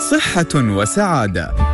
صحة وسعادة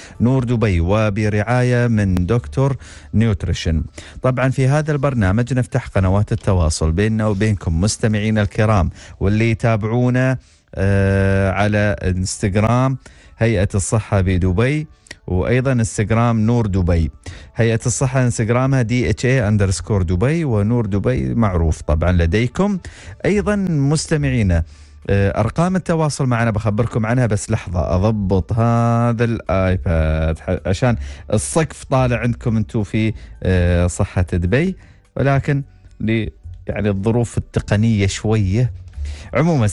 نور دبي وبرعاية من دكتور نيوتريشن طبعا في هذا البرنامج نفتح قنوات التواصل بيننا وبينكم مستمعينا الكرام واللي يتابعونا آه، على انستغرام هيئة الصحة بدبي وايضا انستغرام نور دبي هيئه الصحه انستغرامها دي اتش اي اندرسكور دبي ونور دبي معروف طبعا لديكم ايضا مستمعينا آه، ارقام التواصل معنا بخبركم عنها بس لحظه اضبط هذا الايباد عشان السقف طالع عندكم انتم في آه، صحه دبي ولكن يعني الظروف التقنيه شويه عموما 600551414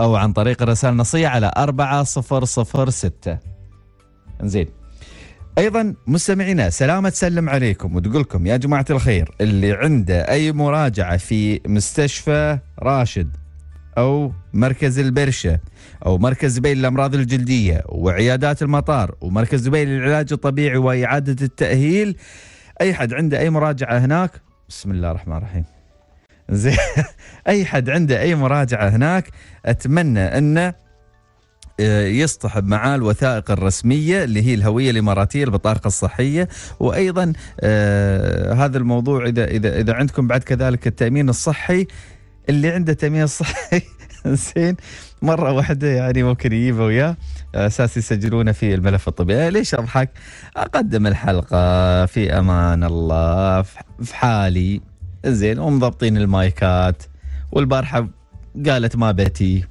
أو عن طريق الرسائل النصية على 4006 انزين ايضا مستمعينا سلامة تسلم عليكم وتقول لكم يا جماعة الخير اللي عنده اي مراجعة في مستشفى راشد او مركز البرشة او مركز دبي للامراض الجلدية وعيادات المطار ومركز دبي للعلاج الطبيعي واعادة التأهيل اي حد عنده اي مراجعة هناك بسم الله الرحمن الرحيم زين اي حد عنده اي مراجعة هناك اتمنى انه آه، يصطحب معاه الوثائق الرسميه اللي هي الهويه الاماراتيه البطاقه الصحيه وايضا آه، هذا الموضوع اذا اذا اذا عندكم بعد كذلك التامين الصحي اللي عنده تامين صحي زين مره واحده يعني ممكن يجيبه وياه اساس يسجلونه في الملف الطبي آه، ليش اضحك اقدم الحلقه في امان الله في حالي زين ومضبطين المايكات والبارحه قالت ما بتي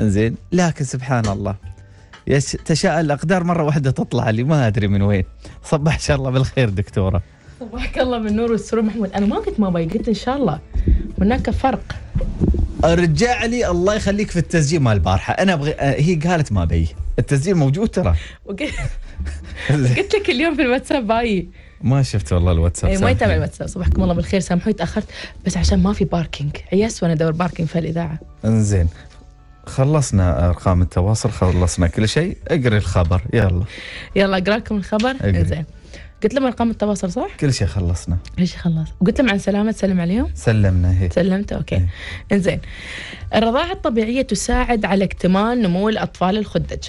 زين لكن سبحان الله تشاء الاقدار مره واحده تطلع لي ما ادري من وين صبح ان شاء الله بالخير دكتوره صباحك الله من نور والسرور محمود انا ما قلت ما قلت ان شاء الله هناك فرق ارجع لي الله يخليك في التسجيل مال البارحه انا ابغي آه، هي قالت ما بي التسجيل موجود ترى قلت لك اليوم في الواتساب باي ما شفت والله الواتساب إيه، ما يتابع الواتساب صباحكم الله بالخير سامحوني تاخرت بس عشان ما في باركينج عياس وانا ادور باركينج في الاذاعه انزين خلصنا ارقام التواصل خلصنا كل شيء اقري الخبر يلا يلا اقرا لكم الخبر زين قلت لهم ارقام التواصل صح؟ كل شيء خلصنا كل شيء خلص قلت لهم عن سلامة تسلم عليهم؟ سلمنا هي إيه. سلمت اوكي إيه. انزين الرضاعة الطبيعية تساعد على اكتمال نمو الأطفال الخدج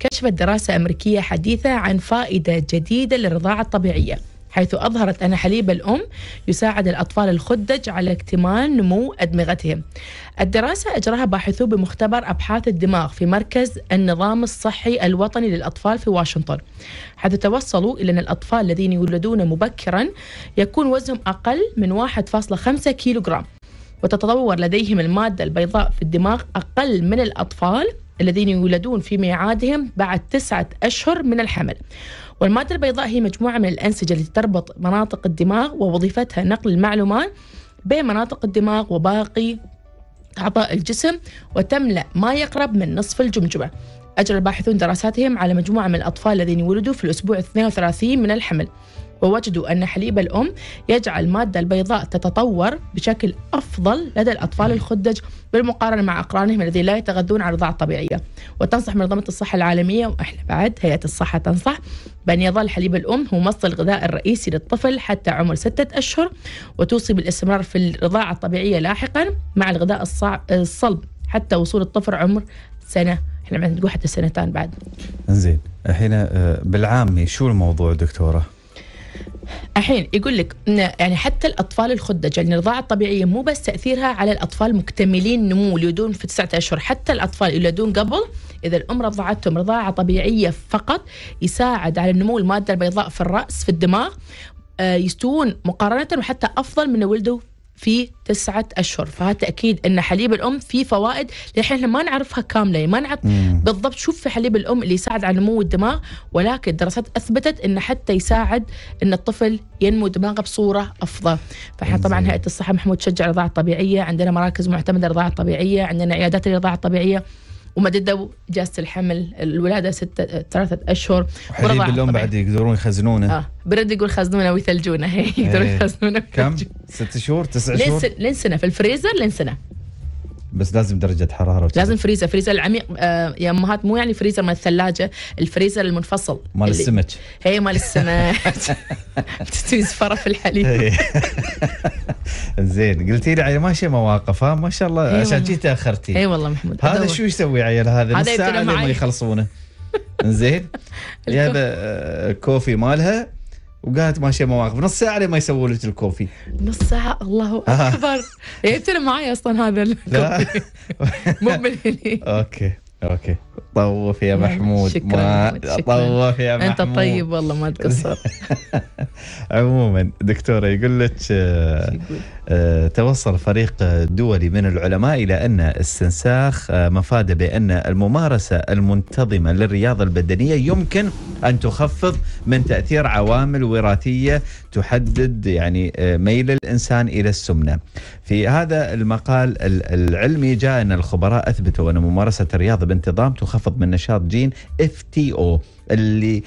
كشفت دراسة أمريكية حديثة عن فائدة جديدة للرضاعة الطبيعية حيث أظهرت أن حليب الأم يساعد الأطفال الخدج على اكتمال نمو أدمغتهم الدراسة أجراها باحثو بمختبر أبحاث الدماغ في مركز النظام الصحي الوطني للأطفال في واشنطن حيث توصلوا إلى أن الأطفال الذين يولدون مبكرا يكون وزنهم أقل من 1.5 كيلوغرام وتتطور لديهم المادة البيضاء في الدماغ أقل من الأطفال الذين يولدون في ميعادهم بعد تسعة أشهر من الحمل والمادة البيضاء هي مجموعة من الأنسجة التي تربط مناطق الدماغ ووظيفتها نقل المعلومات بين مناطق الدماغ وباقي أعضاء الجسم وتملأ ما يقرب من نصف الجمجمة أجرى الباحثون دراساتهم على مجموعة من الأطفال الذين ولدوا في الأسبوع 32 من الحمل ووجدوا أن حليب الأم يجعل المادة البيضاء تتطور بشكل أفضل لدى الأطفال الخدج بالمقارنة مع أقرانهم الذين لا يتغذون على رضاعة طبيعية وتنصح منظمة الصحة العالمية وإحنا بعد هيئة الصحة تنصح بأن يظل حليب الأم هو مصدر الغذاء الرئيسي للطفل حتى عمر ستة أشهر وتوصي بالاستمرار في الرضاعة الطبيعية لاحقا مع الغذاء الصلب حتى وصول الطفل عمر سنة احنا نقول حتى سنتان بعد زين الحين آه، بالعامي شو الموضوع دكتوره الحين يقول لك يعني حتى الاطفال الخدج يعني الرضاعه الطبيعيه مو بس تاثيرها على الاطفال مكتملين النمو يولدون في تسعة اشهر حتى الاطفال يولدون قبل اذا الام رضعتهم رضاعه طبيعيه فقط يساعد على نمو الماده البيضاء في الراس في الدماغ آه، يستوون مقارنه وحتى افضل من ولده في تسعة أشهر فهذا تأكيد أن حليب الأم فيه فوائد لحين ما نعرفها كاملة يعني ما نعرف بالضبط شوف في حليب الأم اللي يساعد على نمو الدماغ ولكن الدراسات أثبتت أنه حتى يساعد أن الطفل ينمو دماغه بصورة أفضل فإحنا طبعا هيئة الصحة محمود تشجع الرضاعة الطبيعية عندنا مراكز معتمدة الرضاعة الطبيعية عندنا عيادات الرضاعة الطبيعية ومددوا اجازه الحمل الولاده ستة ثلاثة اشهر وحليب الام بعد يقدرون يخزنونه اه برد يقول خزنونه ويثلجونه يقدرون إيه. يخزنونه كم؟ ست شهور تسع شهور؟ لين سنه في الفريزر لين سنه بس لازم درجه حراره وتبقى. لازم فريزر فريزر العميق آه، يا امهات مو يعني فريزر مال الثلاجه الفريزر المنفصل مال السمك هي مال السمك تزفره في الحليب إيه. زين قلتي لي عيل ماشي مواقف ها ما شاء الله إيه عشان جيت تاخرتي اي والله محمود هذا شو يسوي عيل هذا نص ما يخلصونه زين يا آه، كوفي مالها وقالت ماشيه مواقف نص ساعه ما يسووا لك الكوفي نص ساعه الله آه. اكبر جبت إيه، معي اصلا هذا الكوفي مو اوكي اوكي طوف يا نعم، محمود شكرا ما شكرا. طوف يا محمود انت طيب والله ما تقصر عموما دكتوره يقول لك آه، آه، توصل فريق دولي من العلماء الى ان استنساخ آه، مفاده بان الممارسه المنتظمه للرياضه البدنيه يمكن ان تخفض من تاثير عوامل وراثيه تحدد يعني ميل الانسان الى السمنه. في هذا المقال العلمي جاء ان الخبراء اثبتوا ان ممارسه الرياضه بانتظام وخفض من نشاط جين اف تي او اللي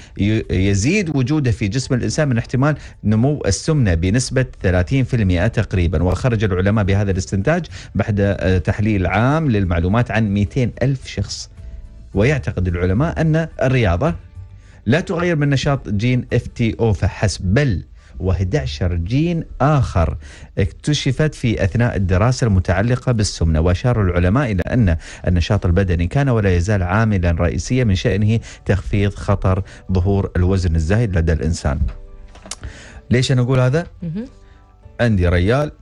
يزيد وجوده في جسم الانسان من احتمال نمو السمنه بنسبه 30% تقريبا وخرج العلماء بهذا الاستنتاج بعد آه، تحليل عام للمعلومات عن 200 ألف شخص ويعتقد العلماء أن الرياضة لا تغير من نشاط جين اف تي او فحسب بل و11 جين آخر اكتشفت في أثناء الدراسة المتعلقة بالسمنة وأشار العلماء إلى أن النشاط البدني كان ولا يزال عاملا رئيسيا من شأنه تخفيض خطر ظهور الوزن الزايد لدى الإنسان ليش أنا أقول هذا؟ عندي ريال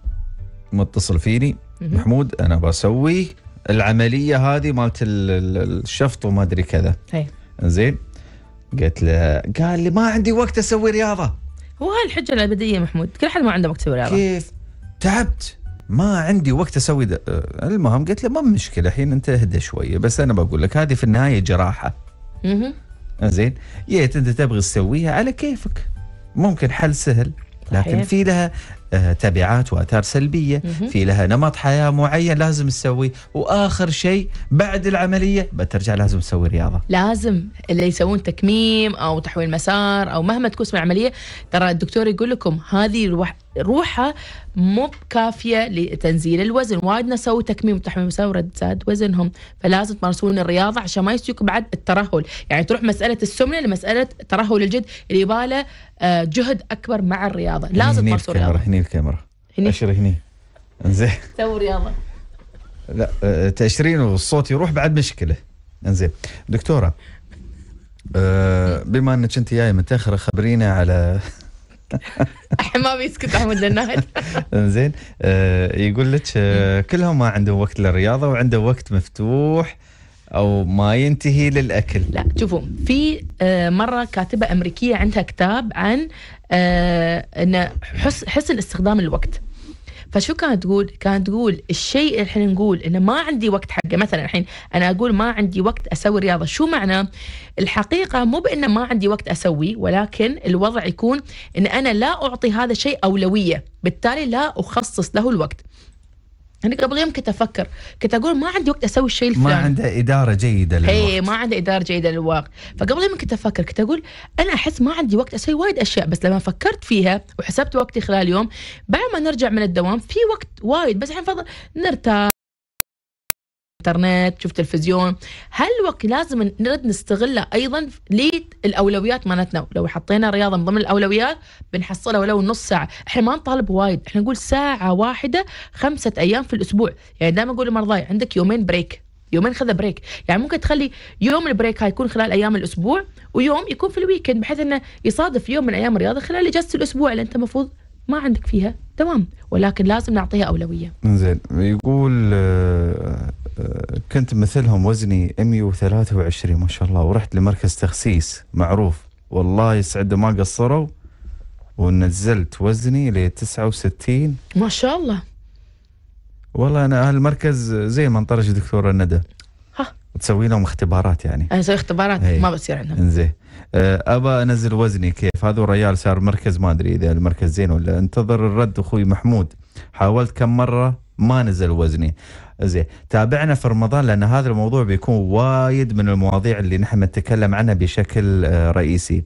متصل فيني محمود أنا بسوي العملية هذه مالت الشفط وما أدري كذا زين قلت له قال لي ما عندي وقت اسوي رياضه هو هاي الحجه الابديه محمود كل حد ما عنده وقت يسوي رياضه كيف تعبت ما عندي وقت اسوي ده. أه، المهم قلت له ما مشكله الحين انت اهدى شويه بس انا بقول لك هذه في النهايه جراحه زين يا انت تبغى تسويها على كيفك ممكن حل سهل لكن في لها آه، تبعات واثار سلبيه في لها نمط حياه معين لازم تسويه واخر شيء بعد العمليه بترجع لازم تسوي رياضه لازم اللي يسوون تكميم او تحويل مسار او مهما تكون اسم العمليه ترى الدكتور يقول لكم هذه روحها مو كافيه لتنزيل الوزن وايد ناس سووا تكميم وتحميم رد زاد وزنهم فلازم تمارسون الرياضه عشان ما يصيبك بعد الترهل يعني تروح مساله السمنه لمساله ترهل الجد اللي يباله آه، جهد اكبر مع الرياضه لازم تمارسون هني الكاميرا هني اشر هني انزين سوي رياضه لا آه، تأشرين والصوت يروح بعد مشكله انزين دكتوره آه، بما انك انت جايه متاخره خبرينا على ما بيسكت احمد للنهد زين آه، يقول لك آه، كلهم ما عندهم وقت للرياضه وعنده وقت مفتوح او ما ينتهي للاكل لا شوفوا في آه، مره كاتبه امريكيه عندها كتاب عن ان حسن استخدام الوقت فشو كانت تقول؟ كانت تقول الشيء الحين نقول انه ما عندي وقت حقه مثلا الحين انا اقول ما عندي وقت اسوي رياضه شو معنى؟ الحقيقه مو بانه ما عندي وقت اسوي ولكن الوضع يكون ان انا لا اعطي هذا الشيء اولويه بالتالي لا اخصص له الوقت يعني قبل يوم كنت افكر كنت اقول ما عندي وقت اسوي الشيء الفلاني ما عنده اداره جيده للوقت اي ما عنده اداره جيده للوقت فقبل يوم كنت افكر كنت اقول انا احس ما عندي وقت اسوي وايد اشياء بس لما فكرت فيها وحسبت وقتي خلال اليوم بعد ما نرجع من الدوام في وقت وايد بس الحين فضل نرتاح انترنت تشوف تلفزيون هالوقت لازم نرد نستغله ايضا للاولويات مالتنا لو حطينا رياضه من ضمن الاولويات بنحصلها ولو نص ساعه احنا ما نطالب وايد احنا نقول ساعه واحده خمسة ايام في الاسبوع يعني دائما اقول لمرضاي عندك يومين بريك يومين خذ بريك يعني ممكن تخلي يوم البريك هاي يكون خلال ايام الاسبوع ويوم يكون في الويكند بحيث انه يصادف يوم من ايام الرياضه خلال اجازه الاسبوع اللي انت المفروض ما عندك فيها تمام ولكن لازم نعطيها اولويه. زين يقول آه، آه، كنت مثلهم وزني 123 ما شاء الله ورحت لمركز تخسيس معروف والله يسعد ما قصروا ونزلت وزني ل 69 ما شاء الله والله انا هالمركز زي ما انطرش دكتوره ندى ها تسوي لهم اختبارات يعني اسوي اختبارات هي. إيه. ما بصير عندهم انزين آه، ابى انزل وزني كيف هذا الريال صار مركز ما ادري اذا المركز زين ولا انتظر الرد اخوي محمود حاولت كم مره ما نزل وزني زين تابعنا في رمضان لان هذا الموضوع بيكون وايد من المواضيع اللي نحن نتكلم عنها بشكل آه، رئيسي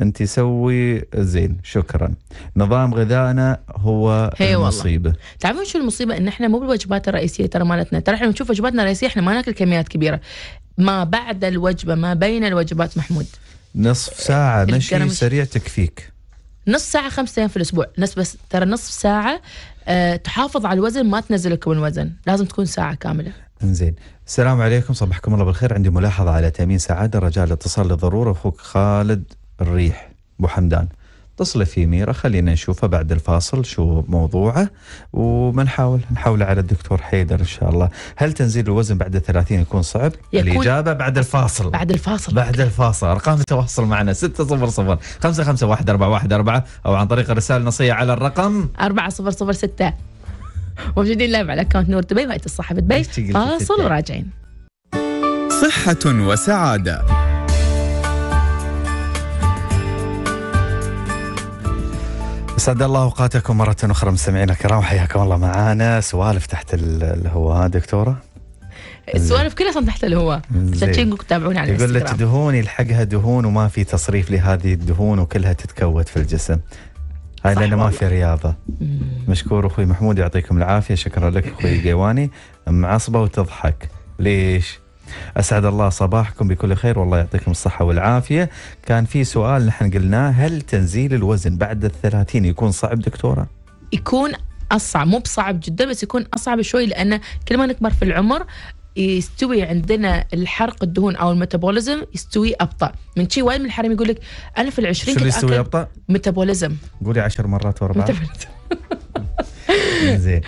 انت سوي زين شكرا نظام غذائنا هو المصيبه والله. تعرفون شو المصيبه ان احنا مو بالوجبات الرئيسيه ترى مالتنا ترى احنا نشوف وجباتنا الرئيسيه احنا ما ناكل كميات كبيره ما بعد الوجبه ما بين الوجبات محمود نصف ساعه مشي سريع تكفيك نص ساعه خمس ايام في الاسبوع نص بس ترى نصف ساعه آه، تحافظ على الوزن ما تنزلك من الوزن لازم تكون ساعه كامله انزين السلام عليكم صبحكم الله بالخير عندي ملاحظه على تامين سعاده رجاء الاتصال للضروره اخوك خالد الريح ابو حمدان اتصلي في ميرا خلينا نشوفه بعد الفاصل شو موضوعه ومنحاول نحاول على الدكتور حيدر ان شاء الله هل تنزيل الوزن بعد 30 يكون صعب يكون الاجابه بعد الفاصل بعد الفاصل بعد الفاصل ارقام التواصل معنا 600 551 او عن طريق رساله نصيه على الرقم 4006 موجودين لايف على اكونت نور دبي وقت الصحة دبي فاصل وراجعين صحة وسعادة اسعد الله اوقاتكم مره اخرى مستمعينا الكرام حياكم الله معانا سوالف تحت الهواء دكتوره السوالف إيه، كلها صار تحت الهواء عشان كذي تتابعونا على يقول لك دهون يلحقها دهون وما في تصريف لهذه الدهون وكلها تتكوت في الجسم هاي لانه ما في رياضه مم. مشكور اخوي محمود يعطيكم العافيه شكرا لك اخوي قيواني معصبه وتضحك ليش؟ اسعد الله صباحكم بكل خير والله يعطيكم الصحه والعافيه كان في سؤال نحن قلناه هل تنزيل الوزن بعد 30 يكون صعب دكتوره يكون اصعب مو بصعب جدا بس يكون اصعب شوي لان كل ما نكبر في العمر يستوي عندنا الحرق الدهون او الميتابوليزم يستوي ابطا من شي وايد من الحريم يقول لك انا في العشرين شو اللي يستوي ابطا؟ ميتابوليزم قولي عشر مرات ورا بعض زين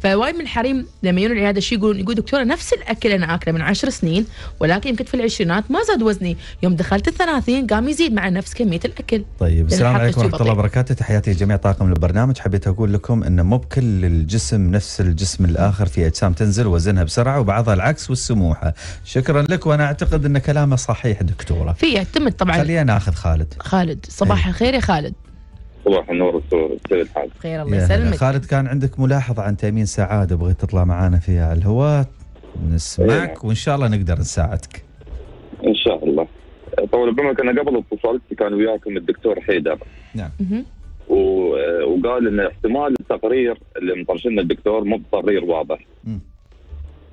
فوايد من الحريم لما يجون العياده شو يقولون يقول دكتوره نفس الاكل انا اكله من عشر سنين ولكن يمكن في العشرينات ما زاد وزني، يوم دخلت الثلاثين قام يزيد مع نفس كميه الاكل. طيب السلام عليكم ورحمه الله وبركاته، تحياتي لجميع طاقم البرنامج، حبيت اقول لكم انه مو بكل الجسم نفس الجسم الاخر في اجسام تنزل وزنها بسرعه وبعضها العكس والسموحه. شكرا لك وانا اعتقد ان كلامه صحيح دكتوره. في يعتمد طبعا خلينا ناخذ خالد. خالد، صباح إيه. الخير يا خالد. صباح النور والسرور كيف الحال؟ بخير الله يسلمك خالد كان عندك ملاحظة عن تأمين سعادة بغيت تطلع معانا فيها على الهواء نسمعك إيه. وإن شاء الله نقدر نساعدك إن شاء الله طول بعمرك أنا قبل اتصلت كان وياكم الدكتور حيدر نعم وقال ان احتمال التقرير اللي مطرشنا الدكتور مو بتقرير واضح.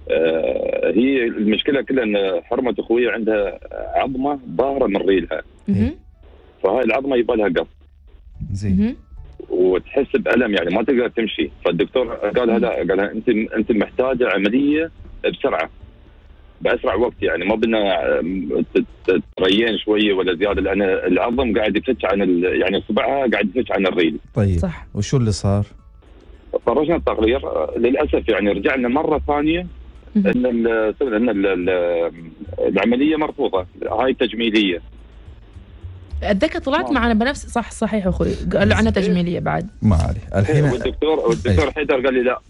آه هي المشكله كلها ان حرمه اخويا عندها عظمه ظاهره من ريلها. إيه. فهاي العظمه يبغى لها قص. زين وتحس بالم يعني ما تقدر تمشي فالدكتور قالها لا قالها انت انت محتاجه عمليه بسرعه باسرع وقت يعني ما بدنا تريين شويه ولا زياده لان العظم قاعد يفتش عن يعني صبعها قاعد يفتش عن الريل. طيب صح وشو اللي صار؟ فرجنا التقرير للاسف يعني رجعنا مره ثانيه ان ان العمليه مرفوضه هاي تجميليه اتذكر طلعت معنا بنفس صح صحيح اخوي قالوا عنها إيه. تجميليه بعد ما عليه الحين إيه، والدكتور والدكتور إيه. حيدر قال لي لا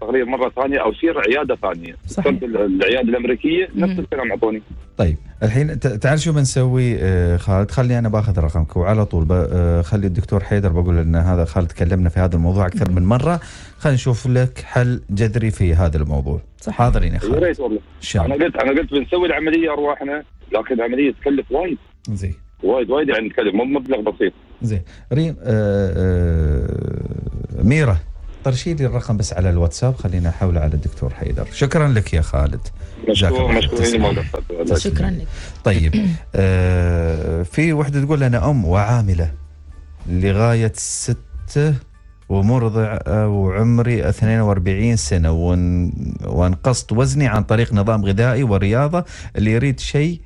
تقرير مره ثانيه او سير عياده ثانيه صحيح العياده الامريكيه نفس الكلام اعطوني طيب الحين تعال شو بنسوي آه، خالد خلي انا باخذ رقمك وعلى طول آه، خلي الدكتور حيدر بقول ان هذا خالد تكلمنا في هذا الموضوع اكثر من مره خلينا نشوف لك حل جذري في هذا الموضوع صح. حاضرين يا خالد والله انا قلت انا قلت بنسوي العمليه ارواحنا لكن العمليه تكلف وايد زين وايد وايد يعني نتكلم مو مبلغ بسيط زين ريم آه آه ميره طرشي لي الرقم بس على الواتساب خلينا احوله على الدكتور حيدر شكرا لك يا خالد مشكور مشكور شكرا لك طيب آه في وحده تقول انا ام وعامله لغايه سته ومرضع آه، وعمري 42 سنه وانقصت وزني عن طريق نظام غذائي ورياضه اللي يريد شيء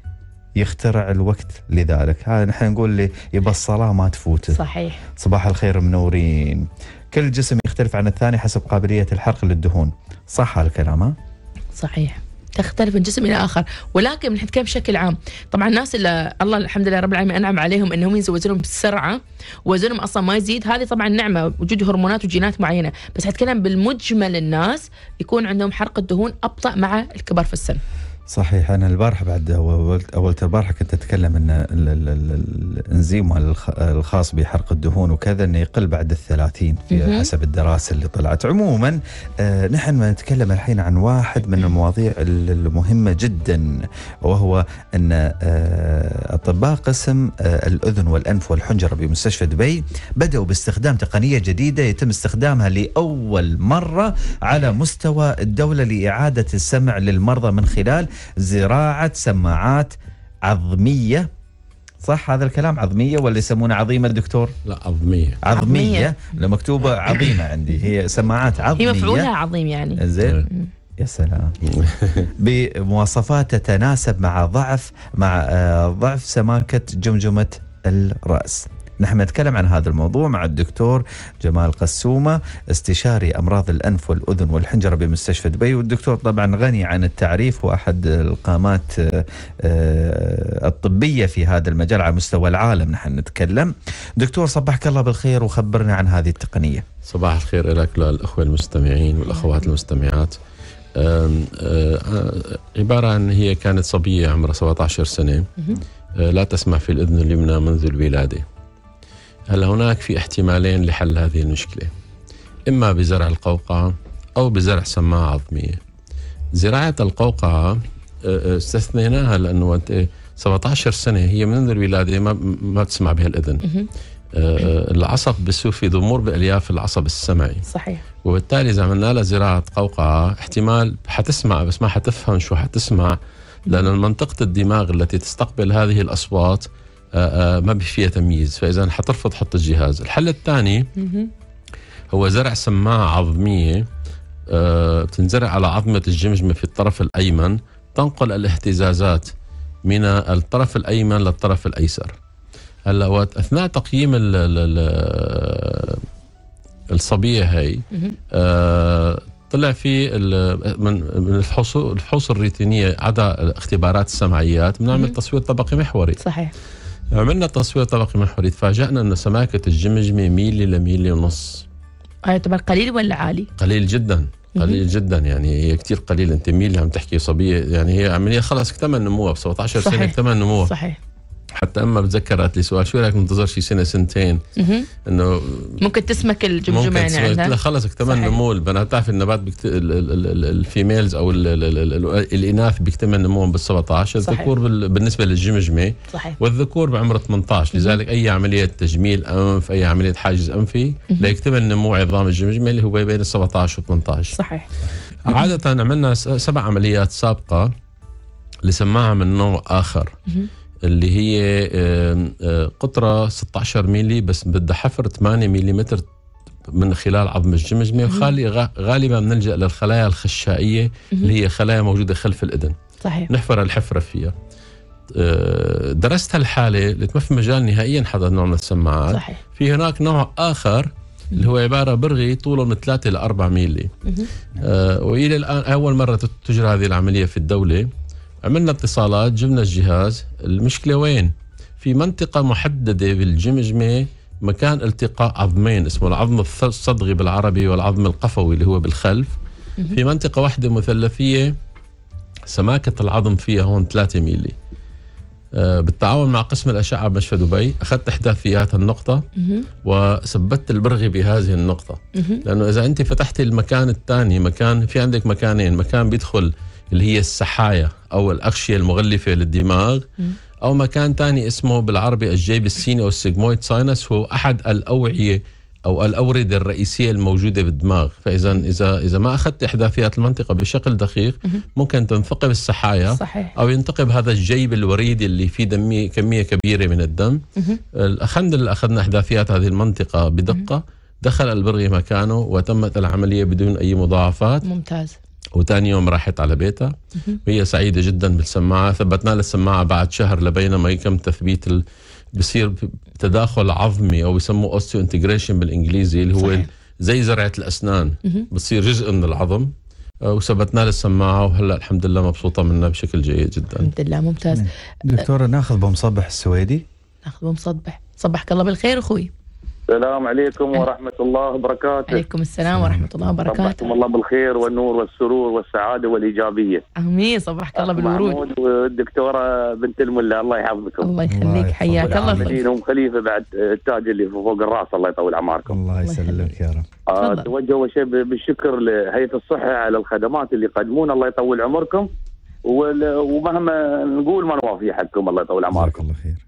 يخترع الوقت لذلك هذا نحن نقول لي يبى الصلاة ما تفوته صحيح صباح الخير منورين كل جسم يختلف عن الثاني حسب قابلية الحرق للدهون صح هالكلام ها؟ صحيح تختلف من جسم الى اخر ولكن نتكلم بشكل عام طبعا الناس اللي الله الحمد لله رب العالمين انعم عليهم انهم يزوجونهم بسرعه وزنهم اصلا ما يزيد هذه طبعا نعمه وجود هرمونات وجينات معينه بس حتكلم بالمجمل الناس يكون عندهم حرق الدهون ابطا مع الكبر في السن صحيح انا البارحه بعد اول البارحه كنت اتكلم ان الانزيم الخاص بحرق الدهون وكذا انه يقل بعد الثلاثين في حسب الدراسه اللي طلعت عموما آه، نحن ما نتكلم الحين عن واحد من المواضيع المهمه جدا وهو ان آه، اطباء قسم آه، الاذن والانف والحنجره بمستشفى دبي بداوا باستخدام تقنيه جديده يتم استخدامها لاول مره على مستوى الدوله لاعاده السمع للمرضى من خلال زراعه سماعات عظميه صح هذا الكلام عظميه ولا يسمونه عظيمه الدكتور؟ لا عظميه عظميه مكتوبه عظيمه عندي هي سماعات عظميه هي مفعولها عظيم يعني زين إيه. يا سلام بمواصفات تتناسب مع ضعف مع آه، ضعف سماكه جمجمه الراس نحن نتكلم عن هذا الموضوع مع الدكتور جمال قسومة استشاري أمراض الأنف والأذن والحنجرة بمستشفى دبي والدكتور طبعا غني عن التعريف وأحد القامات آه، آه، الطبية في هذا المجال على مستوى العالم نحن نتكلم دكتور صبحك الله بالخير وخبرنا عن هذه التقنية صباح الخير لك للأخوة المستمعين والأخوات المستمعات آه، عبارة عن هي كانت صبية عمرها 17 سنة لا تسمع في الأذن اليمنى منذ الولادة هلا هناك في احتمالين لحل هذه المشكلة إما بزرع القوقعة أو بزرع سماعة عظمية زراعة القوقعة آه، آه، استثنيناها لأنه أنت 17 سنة هي منذ الولادة ما ما بتسمع بها الأذن آه، العصب بيصير في ضمور بألياف العصب السمعي صحيح وبالتالي إذا عملنا لها زراعة قوقعة احتمال حتسمع بس ما حتفهم شو حتسمع لأن منطقة الدماغ التي تستقبل هذه الأصوات آه، آه، ما فيها تمييز فاذا حترفض حط الجهاز الحل الثاني هو زرع سماعه عظميه بتنزرع آه، على عظمه الجمجمه في الطرف الايمن تنقل الاهتزازات من الطرف الايمن للطرف الايسر هلا وقت اثناء تقييم الصبيه هي طلع في من الفحوص الفحوص الروتينيه عدا اختبارات السمعيات بنعمل تصوير طبقي محوري صحيح عملنا تصوير طبقي محوري تفاجأنا أن سماكة الجمجمة ميلي لميلي ونص آه، يعتبر قليل ولا عالي؟ قليل جدا قليل جدا يعني هي كثير قليل انت ميلي عم تحكي صبيه يعني هي عمليه خلص اكتمل نموها ب 17 سنه اكتمل نموها صحيح حتى اما بتذكرت لي سؤال شو رايك ننتظر شي سنه سنتين انه ممكن تسمك الجمجمه يعني عندها خلص اكتمل نمو البنات بتعرف النبات بكت... الفيميلز او ال... ال... ال... الاناث بيكتمل نموهم بال 17 الذكور بال... بالنسبه للجمجمه صحيح. والذكور بعمر 18 لذلك اي عمليه تجميل انف اي عمليه حاجز انفي ليكتمل نمو عظام الجمجمه اللي هو بين ال 17 و 18 صحيح عاده عملنا سبع عمليات سابقه لسماعه من نوع اخر اللي هي آه، قطره 16 ميلي بس بدها حفر 8 متر من خلال عظم الجمجمه وخالي غالبا بنلجا للخلايا الخشائيه اللي هي خلايا موجوده خلف الاذن صحيح نحفر الحفره فيها آه، درست هالحاله اللي ما في مجال نهائيا حدا نوع من السماعات صحيح. في هناك نوع اخر اللي هو عباره برغي طوله من 3 ل 4 ميلي آه والى الان اول مره تجرى هذه العمليه في الدوله عملنا اتصالات جبنا الجهاز المشكله وين في منطقه محدده بالجمجمه مكان التقاء عظمين اسمه العظم الصدغي بالعربي والعظم القفوي اللي هو بالخلف في منطقه واحده مثلثيه سماكه العظم فيها هون 3 ميلي آه، بالتعاون مع قسم الاشعه بمشفى دبي اخذت احداثيات النقطه وثبتت البرغي بهذه النقطه لانه اذا انت فتحت المكان الثاني مكان في عندك مكانين مكان بيدخل اللي هي السحايا او الاغشيه المغلفه للدماغ او مكان ثاني اسمه بالعربي الجيب السيني او السيجمويد ساينس هو احد الاوعيه او الاورده الرئيسيه الموجوده بالدماغ فاذا اذا اذا ما اخذت احداثيات المنطقه بشكل دقيق ممكن تنثقب السحايا صحيح. او ينتقب هذا الجيب الوريدي اللي فيه دمية كميه كبيره من الدم الحمد لله اخذنا احداثيات هذه المنطقه بدقه دخل البرغي مكانه وتمت العمليه بدون اي مضاعفات ممتاز وثاني يوم راحت على بيتها وهي سعيده جدا بالسماعه ثبتنا لها السماعه بعد شهر لبين ما يتم تثبيت ال... بصير تداخل عظمي او بسموه اوستيو انتجريشن بالانجليزي اللي هو زي زرعه الاسنان بتصير جزء من العظم آه، وثبتنا السماعه وهلا الحمد لله مبسوطه منها بشكل جيد جدا الحمد لله ممتاز نعم. دكتوره ناخذ بمصبح السويدي ناخذ بمصبح صبحك الله بالخير اخوي السلام عليكم أه. ورحمة الله وبركاته عليكم السلام ورحمة الله وبركاته صباحكم الله بالخير والنور والسرور والسعادة والإيجابية آمين صباحك الله بالورود والدكتورة بنت الملا الله يحفظكم الله يخليك حياك الله يخليك هم خليفة بعد التاج اللي فوق الراس الله يطول أعماركم الله يسلمك يا رب آه، أتوجه أول شيء بالشكر لهيئة الصحة على الخدمات اللي يقدمون الله يطول عمركم ومهما نقول ما نوافي حقكم الله يطول أعماركم الله خير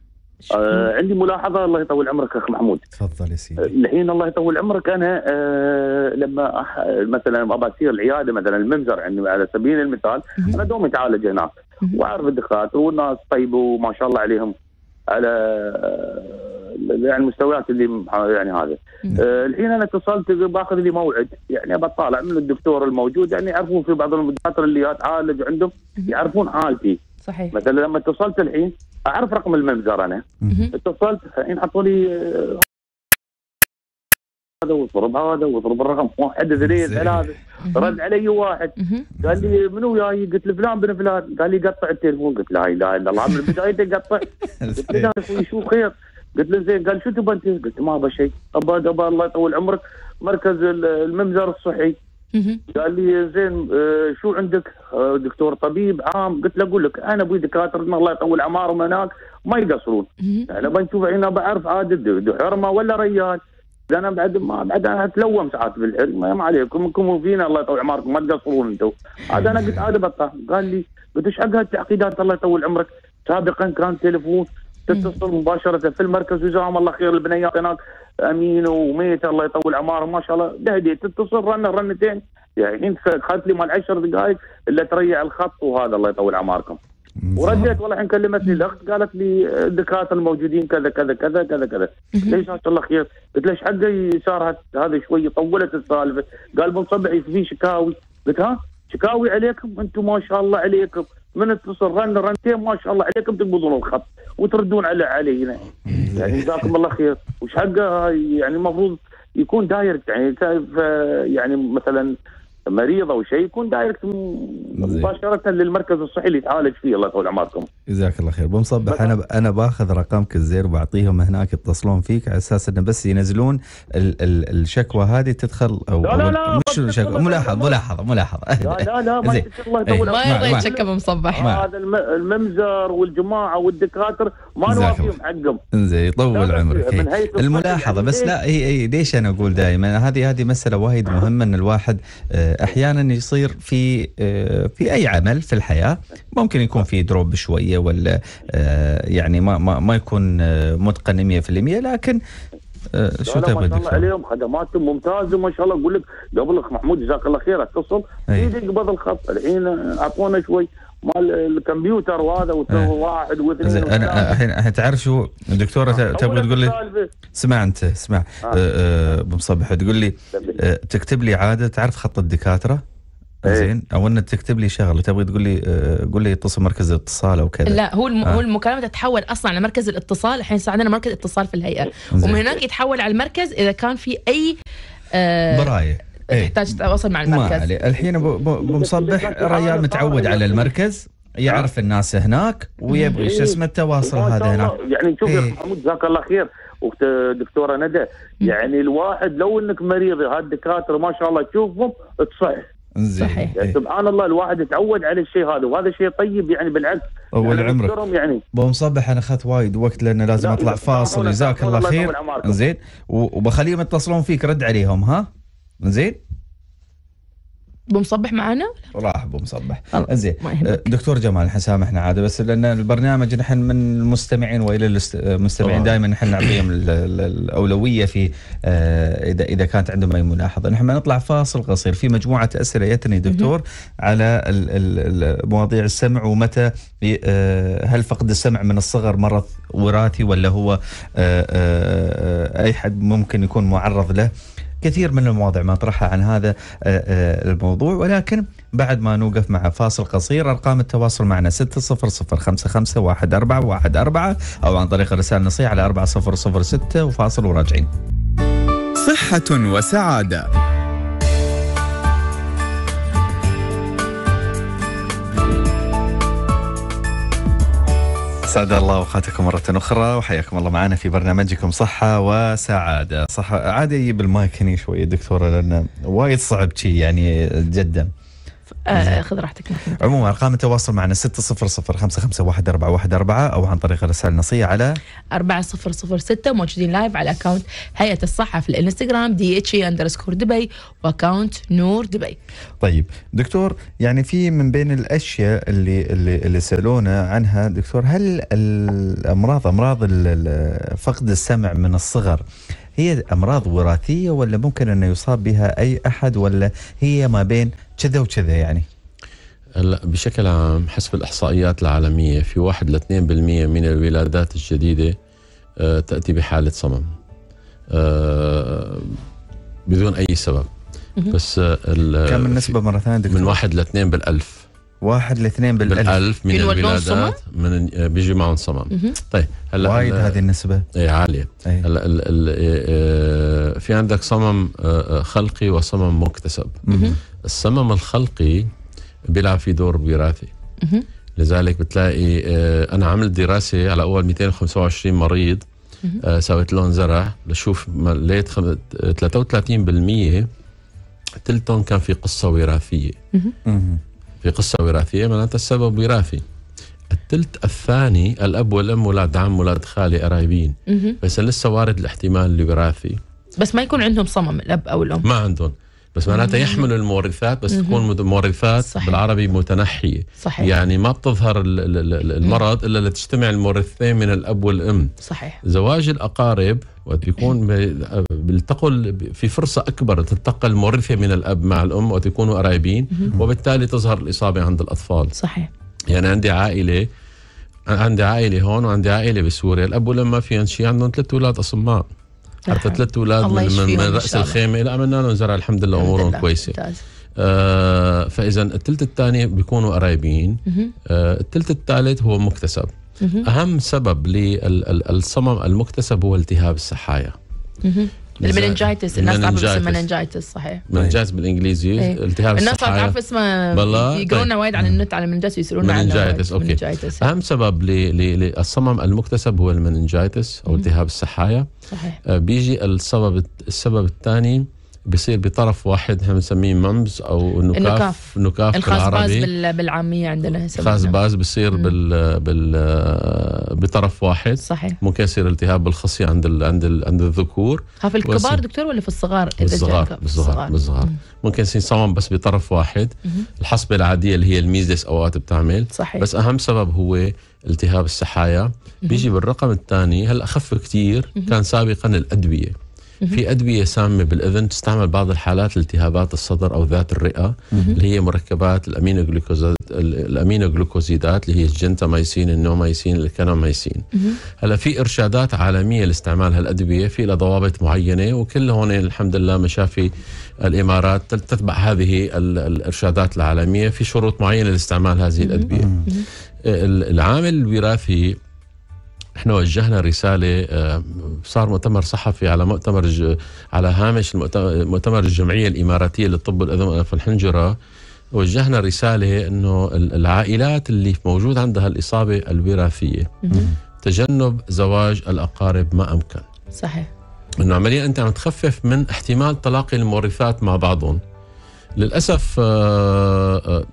آه عندي ملاحظه الله يطول عمرك اخ محمود تفضل يا سيدي آه، الحين الله يطول عمرك انا آه لما أح... مثلا ابى اسير العياده مثلا المنزر عندي على سبيل المثال انا دوم اتعالج هناك واعرف الدكاتره والناس طيبه وما شاء الله عليهم على آه، يعني المستويات اللي يعني هذا آه الحين انا اتصلت باخذ لي موعد يعني بطالع من الدكتور الموجود يعني يعرفون في بعض المدكاتره اللي اتعالج عندهم يعرفون حالتي صحيح مثلا لما اتصلت الحين اعرف رقم الممزر انا اتصلت الحين حطوا لي هذا واضرب هذا واضرب الرقم واحد اثنين ثلاثه رد علي واحد قال لي منو وياي؟ قلت له فلان بن فلان قال لي قطع التليفون قلت لا اله الا الله من بدايته قطع قلت له اخوي شو خير؟ قلت له زين قال شو تبى انت؟ قلت ما ابى شيء ابى ابى الله يطول عمرك مركز الممزر الصحي قال لي زين آه، شو عندك آه، دكتور طبيب عام قلت له اقول لك انا ابوي دكاتره الله يطول اعمارهم هناك ما يقصرون انا بنشوف هنا بعرف عاد حرمه ولا ريال انا بعد ما بعد انا اتلوم ساعات بالحلم ما عليكم انكم فينا الله يطول عماركم ما تقصرون انتم عاد انا قلت عاد بطه قال لي قلت ايش حق هالتعقيدات الله يطول عمرك سابقا كان تليفون تتصل مباشره في المركز وجزاهم الله خير البنيات هناك امين وميت الله يطول عمارهم ما شاء الله دهدي تتصل رنه رنتين يعني انت اخذت لي مال 10 دقائق الا تريع الخط وهذا الله يطول عماركم نعم. ورديت والله الحين كلمتني الاخت قالت لي الدكاتره الموجودين كذا كذا كذا كذا كذا ليش ما شاء الله خير؟ قلت ليش حقي صار هذا شوي طولت السالفه قال بنصبح في شكاوي قلت ها شكاوي عليكم انتم ما شاء الله عليكم من اتصل رن رنتين ما شاء الله عليكم تقبضون الخط وتردون على علينا يعني جزاكم الله خير وش حق يعني المفروض يكون دايركت يعني آه، يعني مثلا مريض او شيء يكون دايركت مباشره للمركز الصحي اللي يتعالج فيه الله يطول عمركم. جزاك الله خير، بمصبح انا انا باخذ رقمك الزير وبعطيهم هناك يتصلون فيك على اساس انه بس ينزلون ال... ال... الشكوى هذه تدخل او لا لا لا شو ملاحظه ملاحظه ملاحظه لا لا لا ما الله يطول إيه. ما هذا الممزر والجماعه والدكاتره ما نوافيهم حقهم زين يطول عمرك الملاحظه يعني بس لا إيه. هي ليش انا اقول دائما هذه هذه مساله وايد مهمه ان الواحد آه، احيانا يصير في آه، في اي عمل في الحياه ممكن يكون في دروب شويه ولا آه، يعني ما ما ما يكون متقن 100% لكن آه، شو تبغى ما شاء الله عليهم خدماتهم ممتازه ما شاء الله اقول لك قبل محمود جزاك الله خير اتصل يقبض الخط الحين اعطونا شوي مال الكمبيوتر وهذا واحد واثنين انا الحين تعرف شو دكتوره تبغى تقول لي اسمع انت اسمع آه. آه، ابو مصبح تقول لي تكتب لي عاده تعرف خط الدكاتره إيه. زين او انك تكتب لي شغله تبغي تقول لي آه، قول لي اتصل مركز الاتصال او كذا لا هو آه. هو المكالمه تتحول اصلا على مركز الاتصال الحين صار عندنا مركز اتصال في الهيئه ومن هناك يتحول على المركز اذا كان في اي آه برايه إيه. تحتاج تتواصل مع المركز ما علي. الحين ابو مصبح ريال متعود على المركز يعرف الناس هناك ويبغي شو اسمه التواصل هذا هناك يعني شوف يا إيه. محمود جزاك الله خير ودكتوره دكتوره ندى يعني الواحد لو انك مريض هالدكاتره ما شاء الله تشوفهم تصح صحيح يعني سبحان الله الواحد يتعود على الشيء هذا وهذا شيء طيب يعني بالعكس اول يعني عمرك يعني ابو مصبح انا اخذت وايد وقت لان لازم لا اطلع فاصل جزاك الله خير زين وبخليهم يتصلون فيك رد عليهم ها زين ابو مصبح معانا؟ راح ابو مصبح أه، زين أه، دكتور جمال احنا سامحنا عاده بس لان البرنامج نحن من المستمعين والى المستمعين دائما نحن نعطيهم الاولويه في أه، اذا اذا كانت عندهم اي ملاحظه نحن نطلع فاصل قصير في مجموعه اسئله يتني دكتور على مواضيع السمع ومتى هل فقد السمع من الصغر مرض وراثي ولا هو اي حد ممكن يكون معرض له كثير من المواضيع ما طرحها عن هذا آه، آه، الموضوع ولكن بعد ما نوقف مع فاصل قصير أرقام التواصل معنا 600551414 أو عن طريق الرسالة النصية على 4006 وفاصل وراجعين صحة وسعادة أسعد الله أوقاتكم مرة أخرى وحياكم الله معنا في برنامجكم صحة وسعادة صح عادي أجيب المايك هني شويه دكتورة لأن وايد صعب شي يعني جدا آه، خذ راحتك عموما ارقام التواصل معنا 600 او عن طريق الرسائل النصيه على 4006 موجودين لايف على اكونت هيئه الصحه في الانستغرام دي اتش اي اندرسكور دبي واكونت نور دبي. طيب دكتور يعني في من بين الاشياء اللي اللي, اللي سالونا عنها دكتور هل الامراض امراض فقد السمع من الصغر هي امراض وراثيه ولا ممكن انه يصاب بها اي احد ولا هي ما بين كذا وكذا يعني؟ هلا بشكل عام حسب الاحصائيات العالميه في 1 ل 2% من الولادات الجديده آه، تاتي بحاله صمم آه، بدون اي سبب بس آه، كم النسبه مره ثانيه دكتور؟ من 1 ل 2 بالالف واحد لاثنين بالألف بالألف من الولادات من آه، بيجي معهم صمام طيب هلا وايد هذه النسبة اي عالية إيه. هلا ال ال آه، آه، في عندك صمم خلقي وصمم مكتسب الصمم الخلقي بيلعب في دور وراثي لذلك بتلاقي انا عملت دراسة على اول 225 مريض سويت لهم زرع لشوف لقيت 33% تلتهم كان في قصة وراثية في قصة وراثية معناتها السبب وراثي الثلث الثاني الاب والام ولاد عم ولاد خالي قرايبين بس لسه وارد الاحتمال الوراثي بس ما يكون عندهم صمم الاب او الام ما عندهم بس معناتها يحملوا المورثات بس تكون مورثات بالعربي متنحيه صحيح. يعني ما بتظهر المرض الا لتجتمع المورثين من الاب والام صحيح زواج الاقارب وقت يكون بيلتقوا في فرصه اكبر تلتقى المورثه من الاب مع الام وقت يكونوا قرايبين وبالتالي تظهر الاصابه عند الاطفال صحيح يعني عندي عائله عندي عائله هون وعندي عائله بسوريا الاب والام ما فيهم شيء عندهم ثلاث اولاد اصماء حتى ثلاث اولاد من, من راس الخيمه لا عملنا لهم زرع الحمد لله امورهم كويسه آه فاذا الثلث الثاني بيكونوا قرايبين آه الثلث الثالث هو مكتسب اهم سبب للصمم المكتسب هو التهاب السحايا المننجايتس الناس تعرف اسمه مننجايتس صحيح مننجايتس بالانجليزي ايه. التهاب الناس تعرف اسمه بالله يقرونا طيب. وايد عن النت على المننجايتس ويسالونا عنه مننجايتس اوكي مننجايتس. اهم سبب للصمم المكتسب هو المننجايتس او التهاب السحايا صحيح آه، بيجي السبب السبب الثاني بصير بطرف واحد احنا بنسميه ممز او نكاف النكاف نكاف الخاص باز بالعاميه عندنا خاص باز بصير بال بال بطرف واحد صحيح ممكن يصير التهاب بالخصيه عند ال عند ال عند الذكور ها في الكبار دكتور ولا في الصغار؟ بالصغار بالصغار بالصغار ممكن يصير صمم بس بطرف واحد الحصبه العاديه اللي هي الميزلس اوقات بتعمل صحيح بس اهم سبب هو التهاب السحايا بيجي بالرقم الثاني هلا اخف كثير كان سابقا الادويه في ادويه سامه بالاذن تستعمل بعض الحالات التهابات الصدر او ذات الرئه اللي هي مركبات الامينو جلوكوزات الامينو جلوكوزيدات اللي هي الجنتامايسين النومايسين الكانامايسين هلا في ارشادات عالميه لاستعمال هالادويه في لها ضوابط معينه وكل هون الحمد لله مشافي الامارات تتبع هذه الارشادات العالميه في شروط معينه لاستعمال هذه الادويه العامل الوراثي نحن وجهنا رسالة آه، صار مؤتمر صحفي على مؤتمر ج... على هامش مؤتمر الجمعية الإماراتية للطب الأذن والأنف والحنجرة وجهنا رسالة أنه العائلات اللي موجود عندها الإصابة الوراثية تجنب زواج الأقارب ما أمكن صحيح أنه عمليا أنت عم تخفف من احتمال تلاقي المورثات مع بعضهم للاسف آه، آه،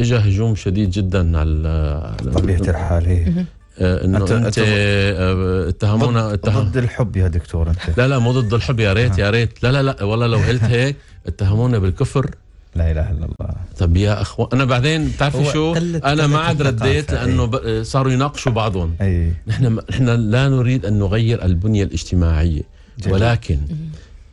اجى هجوم شديد جدا على طبيعه الحال إيه. آه، انه انت, انت آه، اتهمونا اتهم ضد الحب يا دكتور انت لا لا مو ضد الحب يا ريت يا ريت لا لا لا والله لو قلت هيك اتهمونا بالكفر لا اله الا الله طب يا اخوان انا بعدين بتعرفي شو انا ما عاد رديت إيه. لانه صاروا يناقشوا بعضهم إيه. نحن نحن لا نريد ان نغير البنيه الاجتماعيه جميل. ولكن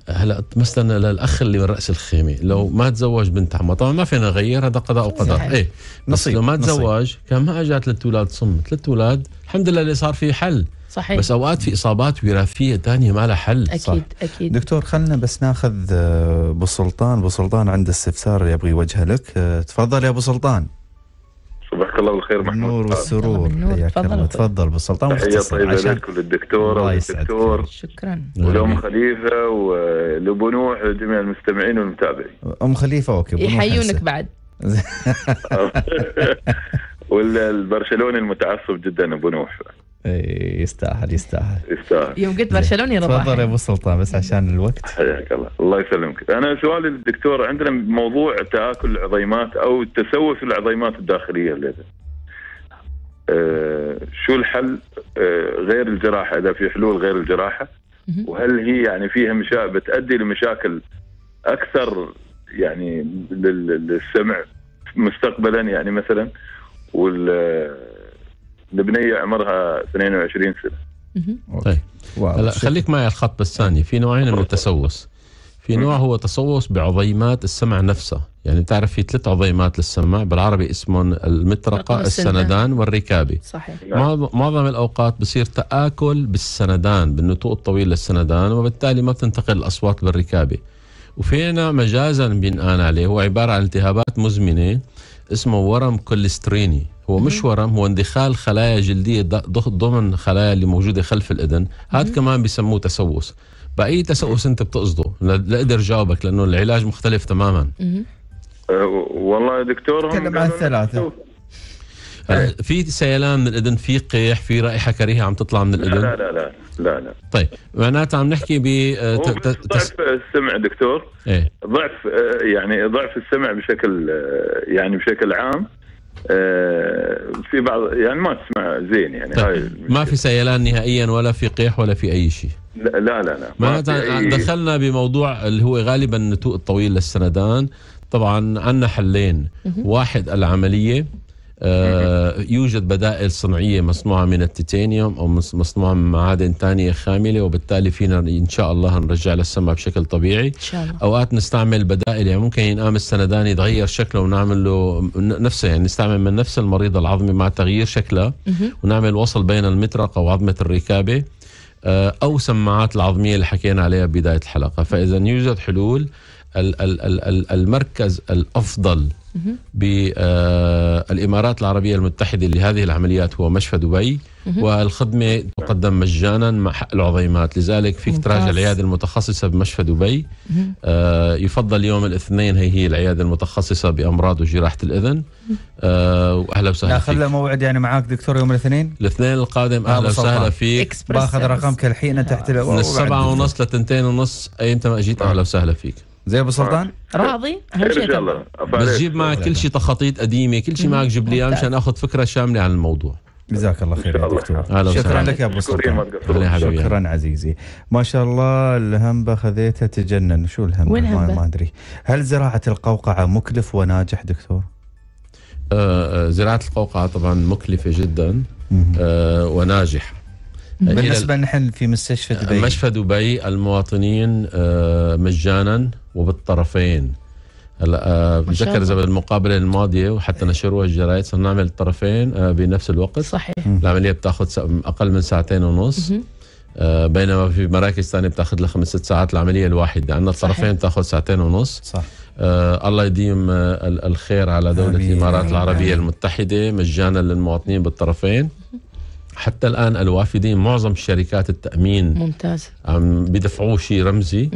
هلا مثلا للاخ اللي من راس الخيمه لو ما تزوج بنت عمه طبعا ما فينا نغير هذا قضاء وقدر صحيح. ايه نصيب لو ما تزوج كان ما اجى ثلاث اولاد صم ثلاث اولاد الحمد لله اللي صار في حل صحيح بس اوقات في اصابات وراثيه ثانيه ما لها حل اكيد صح. اكيد دكتور خلنا بس ناخذ ابو آه، سلطان ابو سلطان عنده استفسار يبغى يوجهه لك آه، تفضل يا ابو سلطان صباحك الله بالخير محمود النور والسرور حياك تفضل بالسلطان تحية طيبة لك وللدكتور والدكتور شكرا ولأم خليفة ولأبو نوح ولجميع المستمعين والمتابعين أم خليفة أوكي يحيونك بعد والبرشلوني المتعصب جدا ابو نوح إيه، يستاهل يستاهل يستاهل يوم قلت برشلوني رضا تفضل يا ابو سلطان بس عشان الوقت حياك الله الله يسلمك انا سؤالي للدكتور عندنا موضوع تاكل العظيمات او تسوس العظيمات الداخليه اللي ده. أه شو الحل أه غير الجراحه اذا في حلول غير الجراحه وهل هي يعني فيها مشا... بتؤدي لمشاكل اكثر يعني للسمع مستقبلا يعني مثلا وال لبنيه عمرها 22 سنه. طيب هلا خليك معي الخط الثاني في نوعين من التسوس في نوع هو تسوس بعظيمات السمع نفسها يعني بتعرف في ثلاث عظيمات للسمع بالعربي اسمهم المطرقة السندان والركابة صحيح نعم. معظم الأوقات بصير تآكل بالسندان بالنتوء الطويل للسندان وبالتالي ما بتنتقل الأصوات بالركابة وفينا مجازا بنقال عليه هو عبارة عن التهابات مزمنة اسمه ورم كوليستريني هو مش ورم هو اندخال خلايا جلدية ضمن خلايا اللي موجودة خلف الإذن هذا كمان بيسموه تسوس بأي تسوس أنت بتقصده لا أقدر جاوبك لأنه العلاج مختلف تماما أه، والله يا دكتور تكلم عن الثلاثة أه، في سيلان من الاذن في قيح في رائحه كريهه عم تطلع من الاذن لا لا لا لا لا طيب معناتها عم نحكي ب أه، ضعف السمع دكتور ايه؟ ضعف يعني ضعف السمع بشكل يعني بشكل عام آه، في بعض يعني ما تسمع زين يعني طيب. هاي ما في سيلان نهائيا ولا في قيح ولا في اي شيء لا لا لا ما, ما دخلنا بموضوع اللي هو غالبا النتوء الطويل للسندان طبعا عندنا حلين واحد العمليه آه، يوجد بدائل صناعيه مصنوعه من التيتانيوم او مصنوعه من معادن ثانيه خامله وبالتالي فينا ان شاء الله نرجع للسماء بشكل طبيعي إن شاء الله. اوقات نستعمل بدائل يعني ممكن ينقام السندان يتغير شكله ونعمل له نفسه يعني نستعمل من نفس المريض العظمي مع تغيير شكلها ونعمل وصل بين المطرقه وعظمه الركابه آه، او سماعات العظميه اللي حكينا عليها بدايه الحلقه فاذا يوجد حلول المركز الافضل بالامارات العربيه المتحده لهذه العمليات هو مشفى دبي والخدمه تقدم مجانا مع حق العظيمات لذلك فيك تراجع العياده المتخصصه بمشفى دبي آه، يفضل يوم الاثنين هي هي العياده المتخصصه بامراض وجراحه الاذن آه، واهلا وسهلا فيك له موعد يعني معاك دكتور يوم الاثنين الاثنين القادم اهلا وسهلا فيك باخذ رقمك الحين تحت من السبعة ونص لتنتين ونص اي انت ما اجيت اهلا وسهلا فيك زي ابو سلطان آه. راضي اهم شيء بس جيب معك كل شيء تخطيط قديمه كل شيء معك جيب لي اياه مشان اخذ فكره شامله عن الموضوع جزاك الله خير يا دكتور شكرا لك يا ابو سلطان شكرا عزيزي ما شاء الله الهمبه خذيتها تجنن شو الهمبه وين ما, ما ادري هل زراعه القوقعه مكلف وناجح دكتور آه, آه، زراعه القوقعه طبعا مكلفه جدا آه وناجحه بالنسبه نحن في مستشفى دبي مستشفى دبي المواطنين آه، مجانا وبالطرفين هلا آه، بتذكر زي بالمقابله الماضيه وحتى نشروها الجرايد صرنا نعمل الطرفين آه، بنفس الوقت صحيح العمليه بتاخذ اقل من ساعتين ونص بينما في مراكز ثانيه بتاخذ لها خمس ست ساعات العمليه الواحده عندنا الطرفين بتاخذ ساعتين ونص صح آه الله يديم آه الخير على دوله الامارات العربيه المتحده مجانا للمواطنين بالطرفين حتى الان الوافدين معظم شركات التامين ممتاز عم بدفعوه شيء رمزي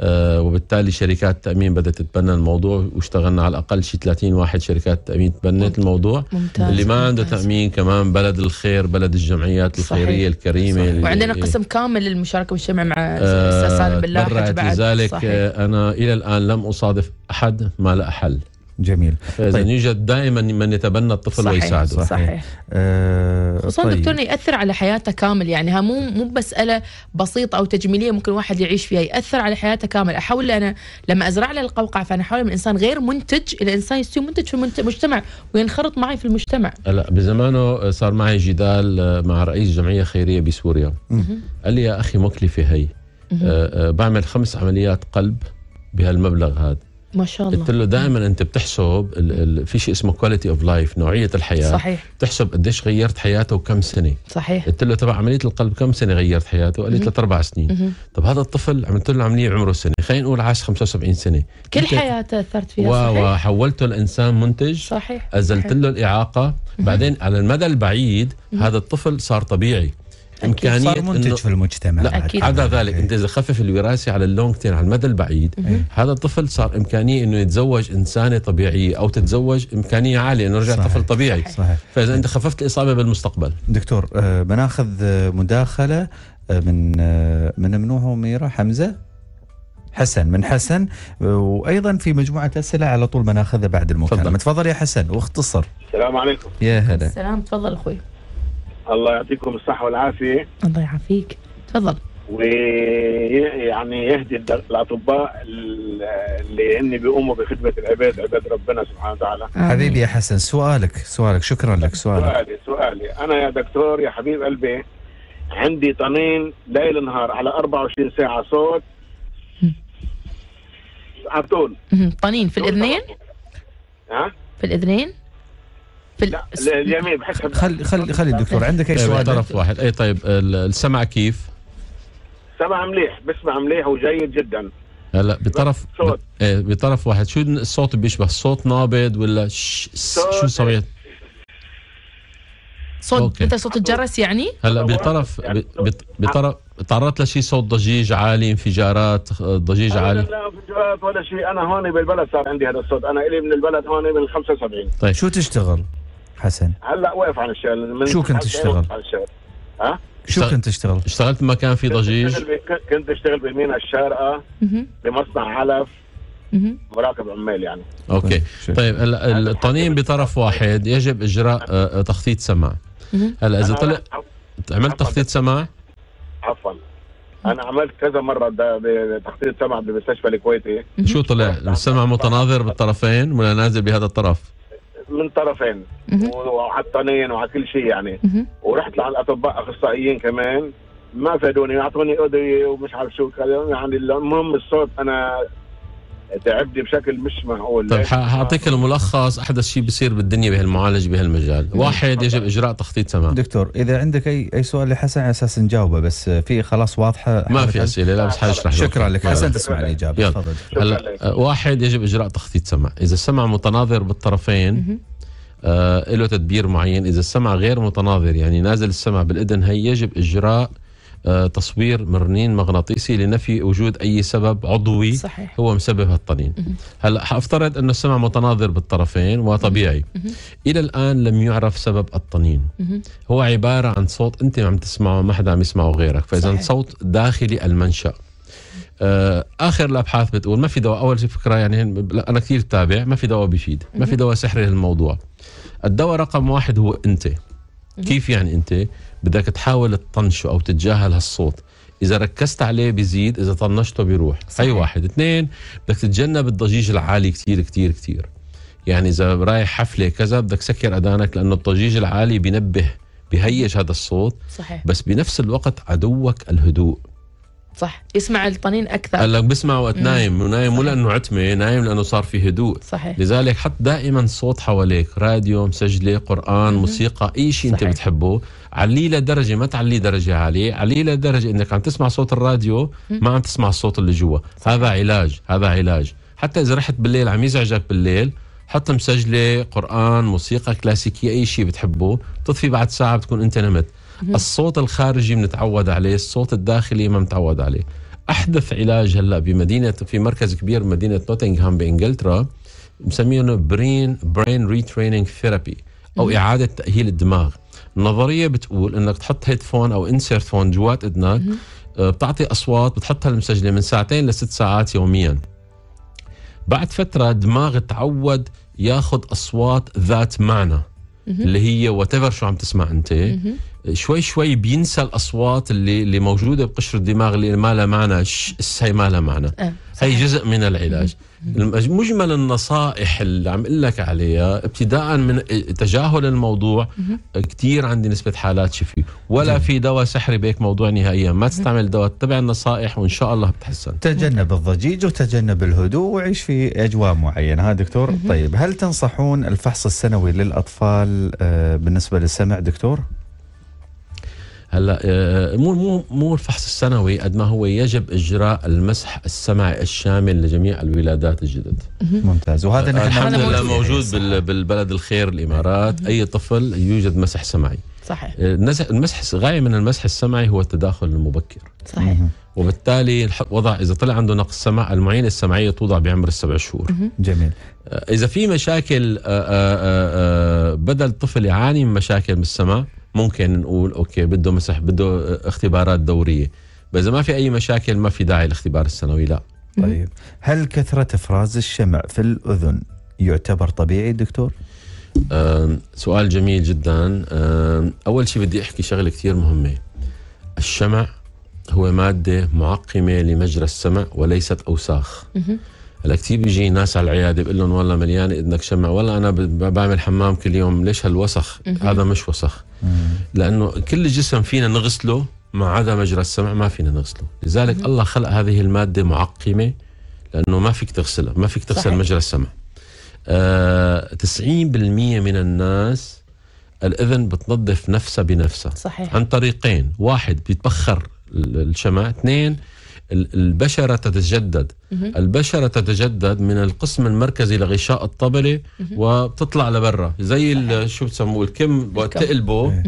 آه وبالتالي شركات التامين بدات تتبنى الموضوع واشتغلنا على الاقل شيء 30 واحد شركات تامين تبنت الموضوع ممتاز اللي ما عنده تامين كمان بلد الخير بلد الجمعيات الخيريه صحيح. الكريمه صحيح. وعندنا قسم كامل للمشاركه والشمع مع استاذ آه سالم بالله بعد لذلك صحيح. آه، انا الى الان لم اصادف احد ما له حل جميل فإذا طيب. يوجد دائما من يتبنى الطفل صحيح ويساعده صحيح, صحيح. آه خصوصا طيب. دكتورنا يأثر على حياته كامل يعني ها مو مو مسألة بسيطة أو تجميلية ممكن واحد يعيش فيها يأثر على حياته كامل أحاول أنا لما أزرع له القوقعة فأنا أحاول من إنسان غير منتج إلى إنسان يصير منتج في المجتمع وينخرط معي في المجتمع لا بزمانه صار معي جدال آه، مع رئيس جمعية خيرية بسوريا قال لي يا أخي مكلفة هي آه،, آه بعمل خمس عمليات قلب بهالمبلغ هذا ما شاء الله قلت له دائما انت بتحسب ال ال في شيء اسمه كواليتي اوف لايف نوعيه الحياه صحيح بتحسب قديش غيرت حياته وكم سنه صحيح قلت له تبع عمليه القلب كم سنه غيرت حياته قال لي ثلاث اربع سنين طب هذا الطفل عملت له عمليه عمره سنه خلينا نقول عاش 75 سنه كل حياته اثرت فيها صحيح وحولته لانسان منتج صحيح ازلت صحيح. له الاعاقه بعدين على المدى البعيد هذا الطفل صار طبيعي امكانيه صار منتج إنه في المجتمع لا أكيد. عدا ذلك انت اذا خفف الوراثه على اللونج تيرم على المدى البعيد هذا الطفل صار امكانيه انه يتزوج انسانه طبيعيه او تتزوج امكانيه عاليه انه يرجع طفل طبيعي صحيح. صحيح. فاذا انت خففت الاصابه بالمستقبل دكتور آه بناخذ آه، مداخله آه، من آه من منوح وميره حمزه حسن من حسن وايضا في مجموعه اسئله على طول بناخذها بعد المكالمه تفضل. تفضل يا حسن واختصر السلام عليكم يا هلا السلام تفضل اخوي الله يعطيكم الصحة والعافية الله يعافيك تفضل ويعني يهدي الاطباء اللي هن بيقوموا بخدمه العباد عباد ربنا سبحانه وتعالى حبيبي يا حسن سؤالك سؤالك شكرا لك سؤالك سؤالي سؤالي انا يا دكتور يا حبيب قلبي عندي طنين ليل نهار على 24 ساعه صوت على طول طنين في الاذنين؟ ها؟ في الاذنين؟ في لا بحس خلي خلي خلي الدكتور عندك اي طيب، سؤال طرف واحد اي طيب السمع كيف؟ سمع مليح بسمع مليح وجيد جدا هلا بطرف صوت ايه بطرف واحد شو الصوت بيشبه صوت نابض ولا شو صوت صوت انت صوت الجرس يعني هلا بطرف يعني بطرف تعرضت لشيء صوت ضجيج عالي انفجارات ضجيج عالي لا انفجارات ولا شيء انا هون بالبلد صار عندي هذا الصوت انا الي من البلد هون من 75 طيب شو تشتغل حسن هلا واقف على الشغل شو كنت تشتغل؟ ها؟ شو كنت تشتغل؟ اشتغلت مكان في ضجيج كنت اشتغل بيمينا الشارقه بمصنع علف مراقب عمال يعني اوكي طيب, طيب، هلا الطنين بطرف واحد يجب اجراء آه، آه، تخطيط سماع هلا اذا طلع عملت تخطيط سماع؟ عفوا انا عملت كذا مره تخطيط سمع بمستشفى الكويتي شو طلع السمع متناظر بالطرفين ولا نازل بهذا الطرف؟ من طرفين وعلى الطنين وعلى كل شيء يعني ورحت لعند اطباء اخصائيين كمان ما فادوني اعطوني ادويه ومش عارف شو يعني المهم الصوت انا تعبني بشكل مش معقول طيب حاعطيك الملخص احدث شيء بيصير بالدنيا بهالمعالج بهالمجال واحد يجب اجراء تخطيط تمام دكتور اذا عندك اي اي سؤال لحسن على اساس نجاوبه بس في خلاص واضحه ما في اسئله لا بس حاشرح شكرا لك حسن تسمع الاجابه تفضل هلا آه، واحد يجب اجراء تخطيط سمع اذا السمع متناظر بالطرفين آه له تدبير معين اذا السمع غير متناظر يعني نازل السمع بالاذن هي يجب اجراء آه، تصوير مرنين مغناطيسي لنفي وجود اي سبب عضوي صحيح. هو مسبب هالطنين هلا افترض انه السمع متناظر بالطرفين وطبيعي مه. الى الان لم يعرف سبب الطنين مه. هو عباره عن صوت انت عم تسمعه ما حدا عم يسمعه غيرك فاذا صوت داخلي المنشأ آه، اخر الابحاث بتقول ما في دواء اول شيء فكره يعني انا كثير تابع ما في دواء بيفيد ما في دواء سحري للموضوع الدواء رقم واحد هو انت كيف يعني انت بدك تحاول تطنشه او تتجاهل هالصوت اذا ركزت عليه بيزيد اذا طنشته بيروح صحيح. هي واحد اثنين بدك تتجنب الضجيج العالي كثير كثير كثير يعني اذا رايح حفله كذا بدك سكر اذانك لانه الضجيج العالي بينبه بهيج هذا الصوت صحيح. بس بنفس الوقت عدوك الهدوء صح يسمع الطنين اكثر قال لك بسمع وقت نايم ونايم مو لانه عتمه نايم لانه صار في هدوء صحيح لذلك حط دائما صوت حواليك راديو مسجله قران موسيقى اي شيء انت بتحبه عليه لدرجه ما تعليه درجه عاليه عليه لدرجه انك عم تسمع صوت الراديو ما عم تسمع الصوت اللي جوا هذا علاج هذا علاج حتى اذا رحت بالليل عم يزعجك بالليل حط مسجله قران موسيقى كلاسيكيه اي شيء بتحبه تطفي بعد ساعه بتكون انت نمت الصوت الخارجي بنتعود عليه الصوت الداخلي ما متعود عليه احدث علاج هلا بمدينه في مركز كبير بمدينه نوتنغهام بانجلترا مسمينه برين برين ريتريننج ثيرابي او اعاده تاهيل الدماغ النظريه بتقول انك تحط هيدفون او انسيرت فون جوات اذنك آه، بتعطي اصوات بتحطها المسجله من ساعتين لست ساعات يوميا بعد فتره دماغ تعود ياخذ اصوات ذات معنى اللي هي وات شو عم تسمع انت شوي شوي بينسى الاصوات اللي اللي موجوده بقشر الدماغ اللي ما لها معنى آه، هي ما لها معنى هي جزء من العلاج مجمل النصائح اللي عم اقول لك عليها ابتداء من تجاهل الموضوع كثير عندي نسبه حالات شفي ولا في دواء سحري بهيك موضوع نهائيا ما تستعمل دواء تبع النصائح وان شاء الله بتحسن تجنب الضجيج وتجنب الهدوء وعيش في اجواء معينه ها دكتور طيب هل تنصحون الفحص السنوي للاطفال آه، بالنسبه للسمع دكتور هلا آه، مو مو مو الفحص السنوي قد ما هو يجب اجراء المسح السمعي الشامل لجميع الولادات الجدد ممتاز وهذا نحن الحمد لله موجود بالبلد الخير الامارات اي طفل يوجد مسح سمعي صحيح آه، المسح غايه من المسح السمعي هو التداخل المبكر صحيح وبالتالي وضع اذا طلع عنده نقص سمع المعينه السمعيه توضع بعمر السبع شهور جميل آه، اذا في مشاكل بدل الطفل يعاني من مشاكل بالسمع ممكن نقول اوكي بده مسح بده اختبارات دوريه بس اذا ما في اي مشاكل ما في داعي الاختبار السنوي لا طيب هل كثره افراز الشمع في الاذن يعتبر طبيعي دكتور آه سؤال جميل جدا آه اول شيء بدي احكي شغله كثير مهمه الشمع هو ماده معقمه لمجرى السمع وليست اوساخ هلا كثير بيجي ناس على العياده بقول لهم والله مليان اذنك شمع والله انا بعمل حمام كل يوم ليش هالوسخ هذا مش وسخ لانه كل جسم فينا نغسله ما عدا مجرى السمع ما فينا نغسله لذلك الله خلق هذه الماده معقمه لانه ما فيك تغسلها ما فيك تغسل صحيح. مجرى السمع آه 90% من الناس الاذن بتنظف نفسها بنفسها صحيح. عن طريقين واحد بيتبخر الشمع اثنين البشرة تتجدد البشرة تتجدد من القسم المركزي لغشاء الطبلة وبتطلع لبرا زي شو بتسموه الكم وقت تقلبه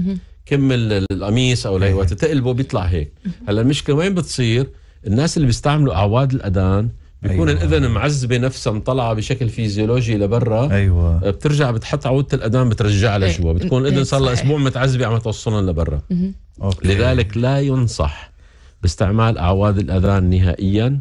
كم القميص او وقت تقلبه بيطلع هيك هلا المشكلة وين بتصير الناس اللي بيستعملوا أعواد الأذان بيكون أيوة. الاذن معذبه نفسها مطلعه بشكل فيزيولوجي لبرا ايوه آه، بترجع بتحط عوده الاذان بترجع لجوا إيه. بتكون الاذن إيه، صار لها اسبوع متعذبه عم توصلن لبرا لذلك لا ينصح باستعمال اعواد الاذان نهائيا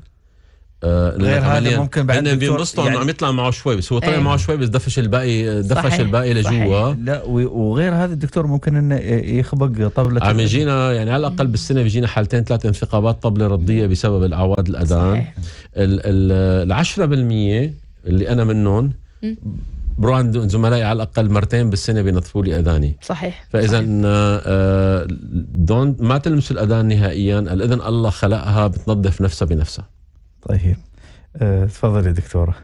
آه، غير هذا ممكن بعد هن بينبسطوا يعني انه عم يطلع معه شوي بس هو طلع ايه معه شوي بس دفش الباقي دفش صحيح الباقي لجوا لا وغير هذا الدكتور ممكن انه يخبق طبله عم يجينا يعني على الاقل بالسنه بيجينا حالتين ثلاث انفقابات طبله رضيه بسبب الاعواد الاذان ال 10% اللي انا منهم براند زملائي على الاقل مرتين بالسنه بينظفوا لي اذاني صحيح فاذا دونت آه، ما تلمس الاذان نهائيا الاذن الله خلقها بتنظف نفسها بنفسها طيب آه، تفضلي دكتوره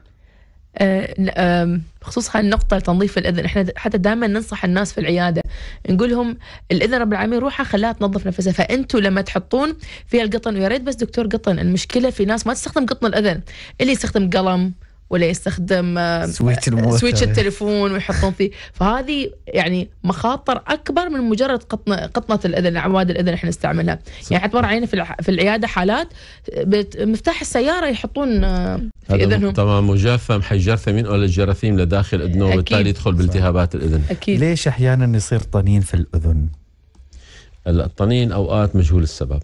آه، بخصوص هالنقطة تنظيف الأذن احنا حتى دائما ننصح الناس في العيادة نقول لهم الأذن رب العالمين روحها خلاها تنظف نفسها فأنتوا لما تحطون فيها القطن ويا ريت بس دكتور قطن المشكلة في ناس ما تستخدم قطن الأذن اللي يستخدم قلم ولا يستخدم آه، سويتش, سويتش التليفون ويحطون فيه فهذه يعني مخاطر اكبر من مجرد قطنه قطنه الاذن عواد الاذن احنا نستعملها يعني حتى مر علينا في في العياده حالات مفتاح السياره يحطون آه، في اذنهم تمام مجفم حي جرثمين ولا الجراثيم لداخل اذنه وبالتالي يدخل بالتهابات الاذن اكيد ليش احيانا يصير طنين في الاذن؟ الطنين اوقات مجهول السبب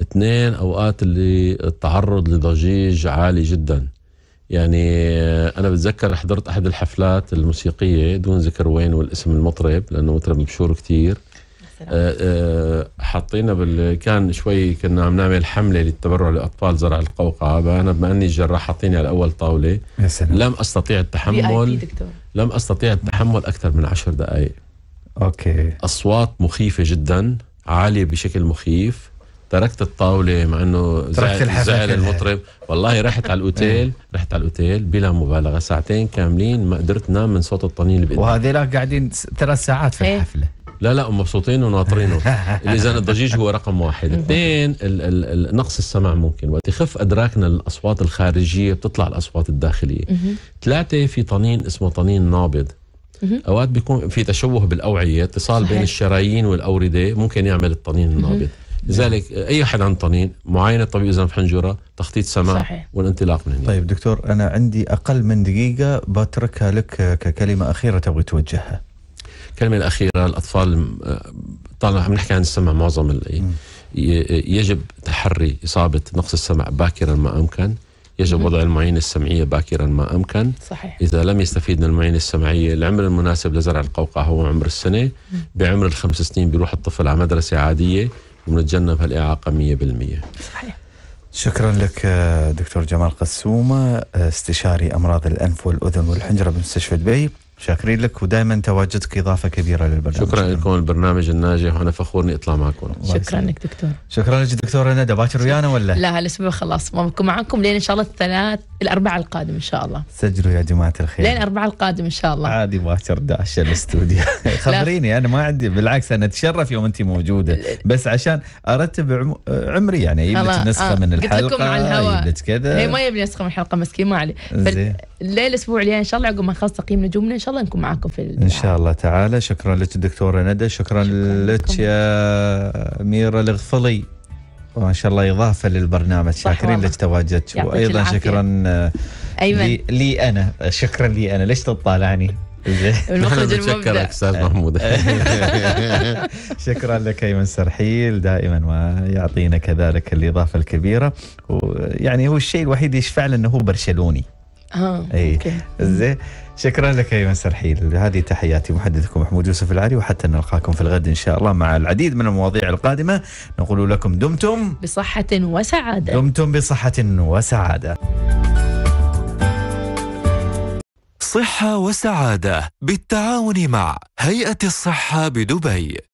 اثنين اوقات اللي التعرض لضجيج عالي جدا يعني آه، انا بتذكر حضرت احد الحفلات الموسيقيه دون ذكر وين والاسم المطرب لانه مطرب مشهور كثير آه، آه، حطينا بال كان شوي كنا عم نعمل حمله للتبرع لاطفال زرع القوقعه فانا بما اني الجراح حاطيني على اول طاوله يا سلام. لم استطيع التحمل لم استطيع التحمل اكثر من عشر دقائق اوكي اصوات مخيفه جدا عاليه بشكل مخيف تركت الطاوله مع انه زعل المطرب والله رحت على الاوتيل رحت على الاوتيل بلا مبالغه ساعتين كاملين ما قدرت نام من صوت الطنين اللي بإيدي وهذيلا قاعدين ثلاث ساعات في إيه. الحفله لا لا مبسوطين وناطرينه اذا الضجيج هو رقم واحد اثنين نقص السمع ممكن وقت يخف ادراكنا للاصوات الخارجيه بتطلع الاصوات الداخليه ثلاثه في طنين اسمه طنين نابض اوقات بيكون في تشوه بالاوعيه اتصال بين الشرايين والاورده ممكن يعمل الطنين النابض نعم. لذلك اي حد عن طنين معاينه طبيب اذن حنجره تخطيط سماع صحيح. والانطلاق من هنا طيب دكتور انا عندي اقل من دقيقه بتركها لك ككلمه اخيره تبغي توجهها الكلمه الاخيره الاطفال آه، طالما عم نحكي عن السمع معظم يجب تحري اصابه نقص السمع باكرا ما امكن يجب وضع المعينة السمعية باكرا ما أمكن صحيح. إذا لم يستفيد من المعينة السمعية العمر المناسب لزرع القوقعة هو عمر السنة بعمر الخمس سنين بيروح الطفل على مدرسة عادية ونتجنب هالاعاقه 100% صحيح شكرا لك آه، دكتور جمال قسومه آه، استشاري امراض الانف والاذن والحنجره بمستشفى دبي شاكرين لك ودائما تواجدك اضافه كبيره للبرنامج شكرا, لكم البرنامج الناجح وانا فخور اني اطلع معكم شكرا لك دكتور شكرا لك دكتوره ندى باكر ويانا ولا لا هالاسبوع خلاص ما بكون معكم لين ان شاء الله الثلاث الاربعاء القادم ان شاء الله سجلوا يا جماعه الخير لين الاربعاء القادم ان شاء الله عادي باكر داش الاستوديو خبريني انا ما عندي بالعكس انا اتشرف يوم انت موجوده بس عشان ارتب عمري يعني اجيب لك نسخه آه. من الحلقه قلت لكم على الهواء كذا هي ما يبني نسخه من الحلقه مسكين ما عليه الليل الاسبوع الجاي ان شاء الله عقب ما نخلص تقييم نجومنا ان شاء الله نكون معاكم في الدعاء. ان شاء الله تعالى شكرا لك دكتوره ندى شكرا, شكرا لك يا اميره الغفلي ما شاء الله اضافه للبرنامج شاكرين لك تواجدك وايضا شكرا آه، أيمن. لي, لي انا شكرا لي انا ليش تطالعني؟ المخرج المبدع استاذ محمود شكرا لك ايمن سرحيل دائما ويعطينا كذلك الاضافه الكبيره ويعني هو الشيء الوحيد يشفع له انه هو برشلوني اه اي زين شكرا لك يا سرحيل هذه تحياتي محدثكم محمود يوسف العري وحتى نلقاكم في الغد ان شاء الله مع العديد من المواضيع القادمه نقول لكم دمتم بصحه وسعاده دمتم بصحه وسعاده صحه وسعاده بالتعاون مع هيئه الصحه بدبي